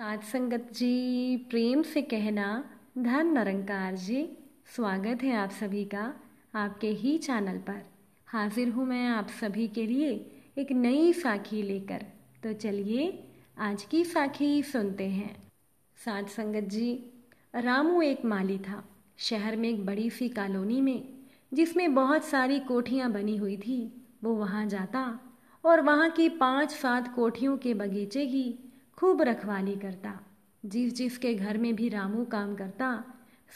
साध संगत जी प्रेम से कहना धन निरंकार जी स्वागत है आप सभी का आपके ही चैनल पर हाजिर हूँ मैं आप सभी के लिए एक नई साखी लेकर तो चलिए आज की साखी सुनते हैं साध संगत जी रामू एक माली था शहर में एक बड़ी सी कॉलोनी में जिसमें बहुत सारी कोठियाँ बनी हुई थी वो वहाँ जाता और वहाँ की पांच सात कोठियों के बगीचे की खूब रखवाली करता जिस जिस के घर में भी रामू काम करता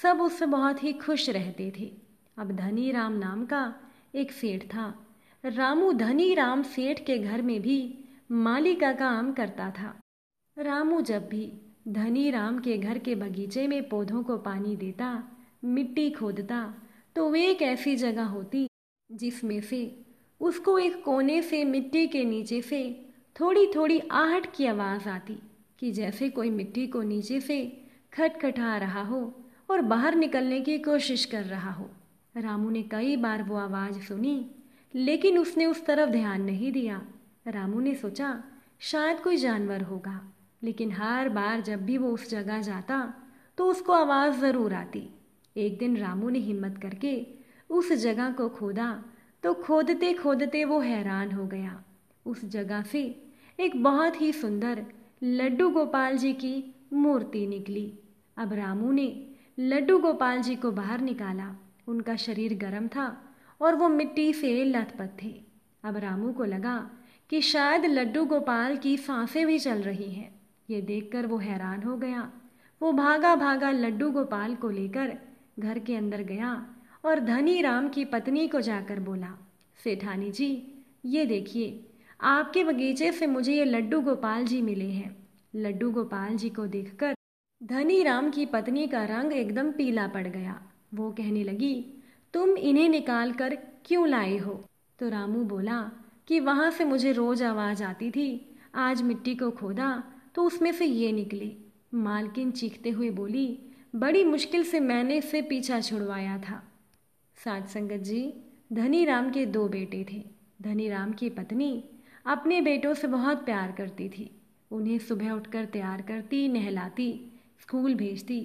सब उससे बहुत ही खुश रहते थे अब धनी राम नाम का एक सेठ था रामू धनी राम सेठ के घर में भी माली का काम करता था रामू जब भी धनी राम के घर के बगीचे में पौधों को पानी देता मिट्टी खोदता तो वे एक ऐसी जगह होती जिसमें से उसको एक कोने से मिट्टी के नीचे से थोड़ी थोड़ी आहट की आवाज़ आती कि जैसे कोई मिट्टी को नीचे से खटखटा रहा हो और बाहर निकलने की कोशिश कर रहा हो रामू ने कई बार वो आवाज़ सुनी लेकिन उसने उस तरफ ध्यान नहीं दिया रामू ने सोचा शायद कोई जानवर होगा लेकिन हर बार जब भी वो उस जगह जाता तो उसको आवाज़ ज़रूर आती एक दिन रामू ने हिम्मत करके उस जगह को खोदा तो खोदते खोदते वो हैरान हो गया उस जगह से एक बहुत ही सुंदर लड्डू गोपाल जी की मूर्ति निकली अब रामू ने लड्डू गोपाल जी को बाहर निकाला उनका शरीर गर्म था और वो मिट्टी से लथपथ थे अब रामू को लगा कि शायद लड्डू गोपाल की सांसें भी चल रही हैं ये देखकर वो हैरान हो गया वो भागा भागा लड्डू गोपाल को लेकर घर के अंदर गया और धनी राम की पत्नी को जाकर बोला सेठानी जी ये देखिए आपके बगीचे से मुझे ये लड्डू गोपाल जी मिले हैं लड्डू गोपाल जी को देखकर धनी राम की पत्नी का रंग एकदम पीला पड़ गया वो कहने लगी तुम इन्हें निकाल कर क्यों लाए हो तो रामू बोला कि वहाँ से मुझे रोज आवाज़ आती थी आज मिट्टी को खोदा तो उसमें से ये निकले मालकिन चीखते हुए बोली बड़ी मुश्किल से मैंने इसे पीछा छुड़वाया था सात संगत जी धनी राम के दो बेटे थे धनी राम की पत्नी अपने बेटों से बहुत प्यार करती थी उन्हें सुबह उठकर तैयार करती नहलाती स्कूल भेजती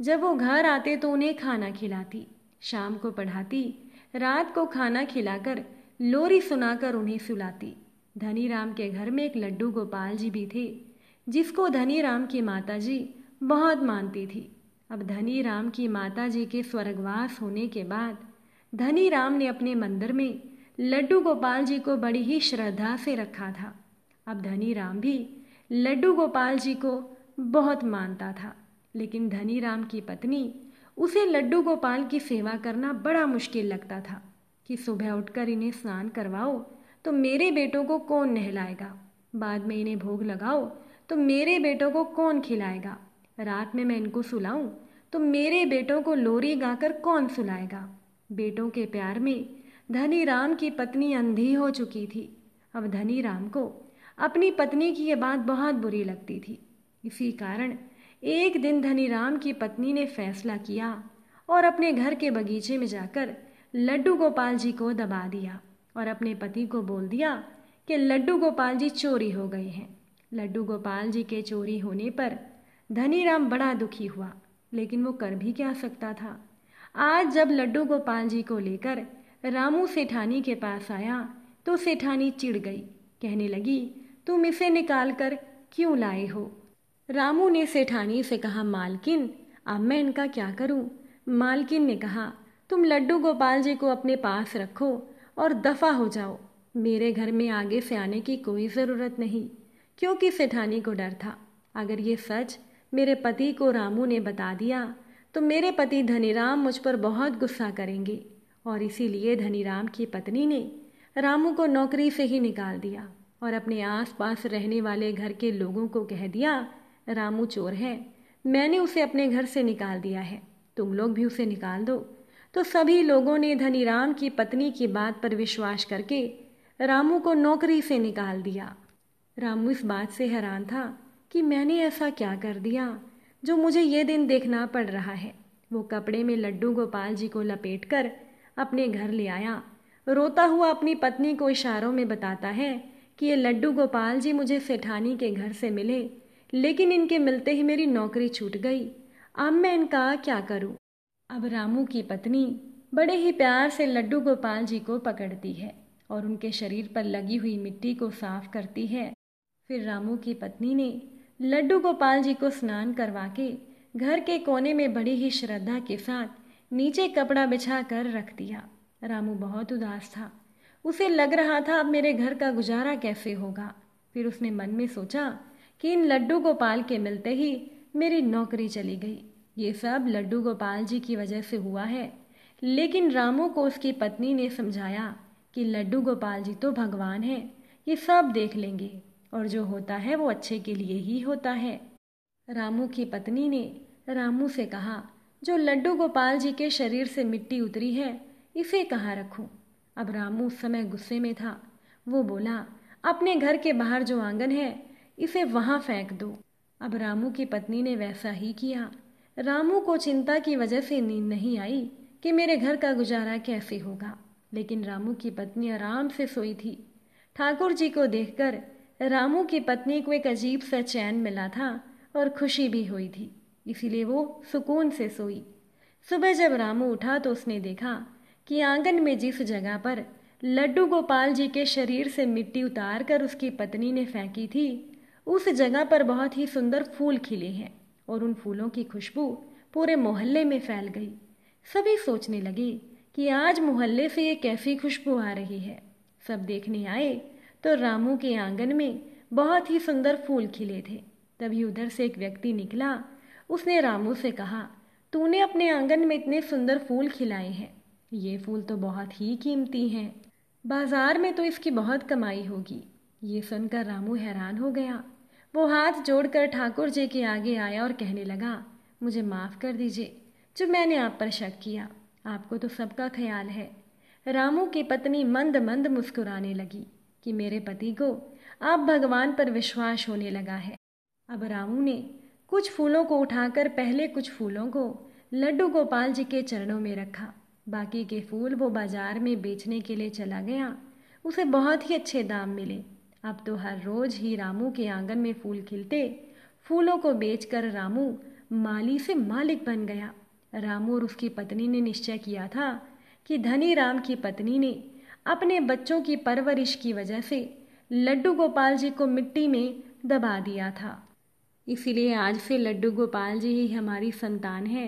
जब वो घर आते तो उन्हें खाना खिलाती शाम को पढ़ाती रात को खाना खिलाकर लोरी सुनाकर उन्हें सुलाती धनी राम के घर में एक लड्डू गोपाल जी भी थे जिसको धनी राम की माता जी बहुत मानती थी अब धनी राम की माता जी के स्वर्गवास होने के बाद धनी राम ने अपने मंदिर में लड्डू गोपाल जी को बड़ी ही श्रद्धा से रखा था अब धनी राम भी लड्डू गोपाल जी को बहुत मानता था लेकिन धनी राम की पत्नी उसे लड्डू गोपाल की सेवा करना बड़ा मुश्किल लगता था कि सुबह उठकर इन्हें स्नान करवाओ तो मेरे बेटों को कौन नहलाएगा बाद में इन्हें भोग लगाओ तो मेरे बेटों को कौन खिलाएगा रात में मैं इनको सुलाऊं तो मेरे बेटों को लोरी गाकर कौन सुलाएगा बेटों के प्यार में धनी राम की पत्नी अंधी हो चुकी थी अब धनी राम को अपनी पत्नी की यह बात बहुत बुरी लगती थी इसी कारण एक दिन धनी राम की पत्नी ने फैसला किया और अपने घर के बगीचे में जाकर लड्डू गोपाल जी को दबा दिया और अपने पति को बोल दिया कि लड्डू गोपाल जी चोरी हो गए हैं लड्डू गोपाल जी के चोरी होने पर धनी राम बड़ा दुखी हुआ लेकिन वो कर भी क्या सकता था आज जब लड्डू गोपाल जी को लेकर रामू सेठानी के पास आया तो सेठानी चिढ़ गई कहने लगी तुम इसे निकाल कर क्यों लाए हो रामू ने सेठानी से कहा मालकिन अब मैं इनका क्या करूं? मालकिन ने कहा तुम लड्डू गोपाल जी को अपने पास रखो और दफा हो जाओ मेरे घर में आगे से आने की कोई ज़रूरत नहीं क्योंकि सेठानी को डर था अगर ये सच मेरे पति को रामू ने बता दिया तो मेरे पति धनीराम मुझ पर बहुत गुस्सा करेंगे और इसीलिए धनी राम की पत्नी ने रामू को नौकरी से ही निकाल दिया और अपने आसपास रहने वाले घर के लोगों को कह दिया रामू चोर है मैंने उसे अपने घर से निकाल दिया है तुम लोग भी उसे निकाल दो तो सभी लोगों ने धनी राम की पत्नी की बात पर विश्वास करके रामू को नौकरी से निकाल दिया रामू इस बात से हैरान था कि मैंने ऐसा क्या कर दिया जो मुझे ये दिन देखना पड़ रहा है वो कपड़े में लड्डू गोपाल जी को लपेट कर अपने घर ले आया रोता हुआ अपनी पत्नी को इशारों में बताता है कि ये लड्डू गोपाल जी मुझे सेठानी के घर से मिले लेकिन इनके मिलते ही मेरी नौकरी छूट गई अब मैं इनका क्या करूं? अब रामू की पत्नी बड़े ही प्यार से लड्डू गोपाल जी को पकड़ती है और उनके शरीर पर लगी हुई मिट्टी को साफ करती है फिर रामू की पत्नी ने लड्डू गोपाल जी को स्नान करवा के घर के कोने में बड़ी ही श्रद्धा के साथ नीचे कपड़ा बिछा कर रख दिया रामू बहुत उदास था उसे लग रहा था अब मेरे घर का गुजारा कैसे होगा फिर उसने मन में सोचा कि इन लड्डू गोपाल के मिलते ही मेरी नौकरी चली गई ये सब लड्डू गोपाल जी की वजह से हुआ है लेकिन रामू को उसकी पत्नी ने समझाया कि लड्डू गोपाल जी तो भगवान हैं ये सब देख लेंगे और जो होता है वो अच्छे के लिए ही होता है रामू की पत्नी ने रामू से कहा जो लड्डू गोपाल जी के शरीर से मिट्टी उतरी है इसे कहाँ रखूं? अब रामू उस समय गुस्से में था वो बोला अपने घर के बाहर जो आंगन है इसे वहाँ फेंक दो अब रामू की पत्नी ने वैसा ही किया रामू को चिंता की वजह से नींद नहीं आई कि मेरे घर का गुजारा कैसे होगा लेकिन रामू की पत्नी आराम से सोई थी ठाकुर जी को देखकर रामू की पत्नी को एक अजीब सा चैन मिला था और खुशी भी हुई थी इसीलिए वो सुकून से सोई सुबह जब रामू उठा तो उसने देखा कि आंगन में जिस जगह पर लड्डू गोपाल जी के शरीर से मिट्टी उतार कर उसकी पत्नी ने फेंकी थी उस जगह पर बहुत ही सुंदर फूल खिले हैं और उन फूलों की खुशबू पूरे मोहल्ले में फैल गई सभी सोचने लगे कि आज मोहल्ले से ये कैसी खुशबू आ रही है सब देखने आए तो रामू के आंगन में बहुत ही सुंदर फूल खिले थे तभी उधर से एक व्यक्ति निकला उसने रामू से कहा तूने अपने आंगन में इतने सुंदर फूल खिलाए हैं ये फूल तो बहुत ही कीमती हैं बाजार में तो इसकी बहुत कमाई होगी ये सुनकर रामू हैरान हो गया वो हाथ जोड़कर ठाकुर जी के आगे आया और कहने लगा मुझे माफ़ कर दीजिए जो मैंने आप पर शक किया आपको तो सबका ख्याल है रामू की पत्नी मंद मंद मुस्कुराने लगी कि मेरे पति को अब भगवान पर विश्वास होने लगा है अब रामू ने कुछ फूलों को उठाकर पहले कुछ फूलों को लड्डू गोपाल जी के चरणों में रखा बाकी के फूल वो बाजार में बेचने के लिए चला गया उसे बहुत ही अच्छे दाम मिले अब तो हर रोज ही रामू के आंगन में फूल खिलते फूलों को बेचकर रामू माली से मालिक बन गया रामू और उसकी पत्नी ने निश्चय किया था कि धनी राम की पत्नी ने अपने बच्चों की परवरिश की वजह से लड्डू गोपाल जी को मिट्टी में दबा दिया था इसीलिए आज से लड्डू गोपाल जी ही हमारी संतान है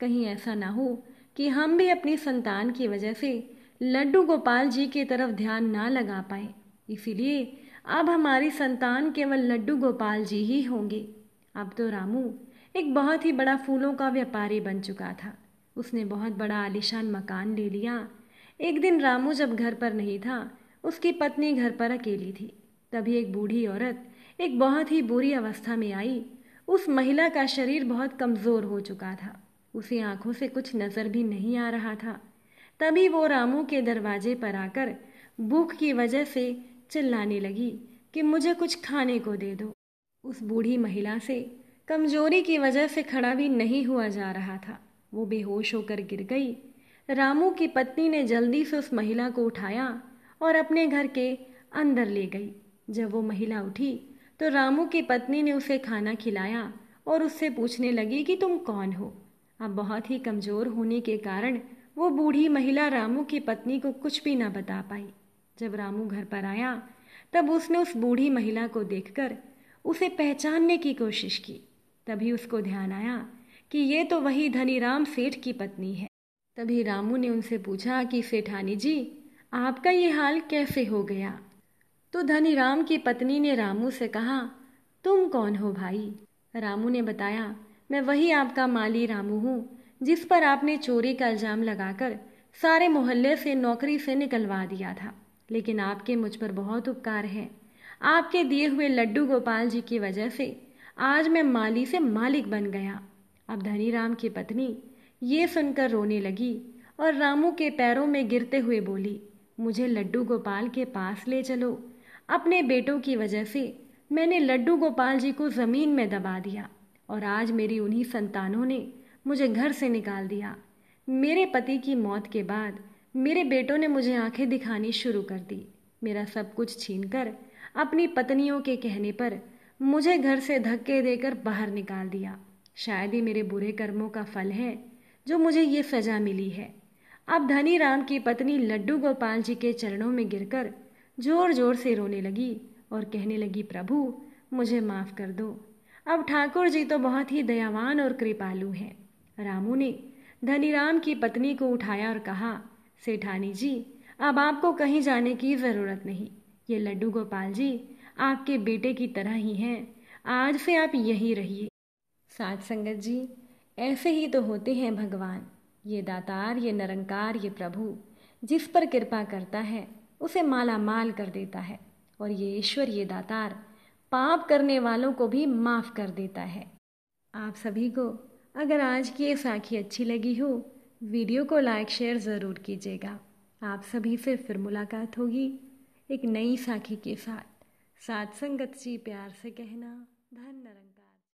कहीं ऐसा ना हो कि हम भी अपनी संतान की वजह से लड्डू गोपाल जी की तरफ ध्यान ना लगा पाए इसीलिए अब हमारी संतान केवल लड्डू गोपाल जी ही होंगे अब तो रामू एक बहुत ही बड़ा फूलों का व्यापारी बन चुका था उसने बहुत बड़ा आलिशान मकान ले लिया एक दिन रामू जब घर पर नहीं था उसकी पत्नी घर पर अकेली थी तभी एक बूढ़ी औरत एक बहुत ही बुरी अवस्था में आई उस महिला का शरीर बहुत कमज़ोर हो चुका था उसे आंखों से कुछ नज़र भी नहीं आ रहा था तभी वो रामू के दरवाजे पर आकर भूख की वजह से चिल्लाने लगी कि मुझे कुछ खाने को दे दो उस बूढ़ी महिला से कमजोरी की वजह से खड़ा भी नहीं हुआ जा रहा था वो बेहोश होकर गिर गई रामू की पत्नी ने जल्दी से उस महिला को उठाया और अपने घर के अंदर ले गई जब वो महिला उठी तो रामू की पत्नी ने उसे खाना खिलाया और उससे पूछने लगी कि तुम कौन हो अब बहुत ही कमज़ोर होने के कारण वो बूढ़ी महिला रामू की पत्नी को कुछ भी ना बता पाई जब रामू घर पर आया तब उसने उस बूढ़ी महिला को देखकर उसे पहचानने की कोशिश की तभी उसको ध्यान आया कि ये तो वही धनीराम सेठ की पत्नी है तभी रामू ने उनसे पूछा कि सेठानी जी आपका ये हाल कैसे हो गया तो धनी राम की पत्नी ने रामू से कहा तुम कौन हो भाई रामू ने बताया मैं वही आपका माली रामू हूँ जिस पर आपने चोरी का इल्ज़ाम लगाकर सारे मोहल्ले से नौकरी से निकलवा दिया था लेकिन आपके मुझ पर बहुत उपकार है आपके दिए हुए लड्डू गोपाल जी की वजह से आज मैं माली से मालिक बन गया अब धनी राम की पत्नी ये सुनकर रोने लगी और रामू के पैरों में गिरते हुए बोली मुझे लड्डू गोपाल के पास ले चलो अपने बेटों की वजह से मैंने लड्डू गोपाल जी को ज़मीन में दबा दिया और आज मेरी उन्हीं संतानों ने मुझे घर से निकाल दिया मेरे पति की मौत के बाद मेरे बेटों ने मुझे आंखें दिखानी शुरू कर दी मेरा सब कुछ छीन कर अपनी पत्नियों के कहने पर मुझे घर से धक्के देकर बाहर निकाल दिया शायद ही मेरे बुरे कर्मों का फल है जो मुझे ये सजा मिली है अब धनी राम की पत्नी लड्डू गोपाल जी के चरणों में गिरकर जोर जोर से रोने लगी और कहने लगी प्रभु मुझे माफ़ कर दो अब ठाकुर जी तो बहुत ही दयावान और कृपालु हैं रामू ने धनीराम की पत्नी को उठाया और कहा सेठानी जी अब आपको कहीं जाने की ज़रूरत नहीं ये लड्डू गोपाल जी आपके बेटे की तरह ही हैं आज से आप यही रहिए साथ संगत जी ऐसे ही तो होते हैं भगवान ये दातार ये नरंकार ये प्रभु जिस पर कृपा करता है उसे माला माल कर देता है और ये ईश्वर ये दातार पाप करने वालों को भी माफ़ कर देता है आप सभी को अगर आज की ये साखी अच्छी लगी हो वीडियो को लाइक शेयर ज़रूर कीजिएगा आप सभी से फिर मुलाकात होगी एक नई साखी के साथ सात संगत जी प्यार से कहना धन नरंग